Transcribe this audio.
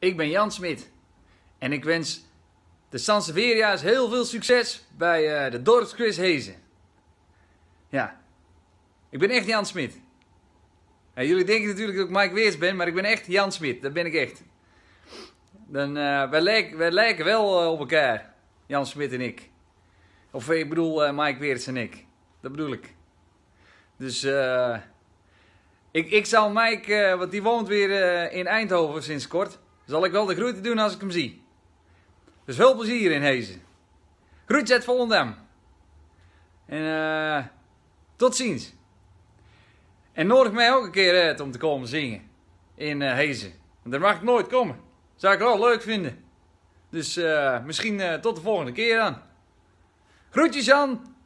Ik ben Jan Smit en ik wens de Sanseveria's heel veel succes bij uh, de dorpsquiz Hezen. Ja, ik ben echt Jan Smit. jullie denken natuurlijk dat ik Mike Weers ben, maar ik ben echt Jan Smit. Dat ben ik echt. Dan, eh, wij, lijken, wij lijken wel eh, op elkaar, Jan Smit en ik. Of ik bedoel Mike Weers en ik. Dat bedoel ik. Dus ik, ik zal Mike, want die woont weer in Eindhoven sinds kort zal ik wel de groeten doen als ik hem zie. Dus veel plezier in Hezen. Groetjes uit Volendam. En uh, tot ziens. En nodig mij ook een keer uit om te komen zingen in uh, Hezen. Want daar mag ik nooit komen. Zou ik wel leuk vinden. Dus eh, misschien tot de volgende keer dan. Groetjes Jan.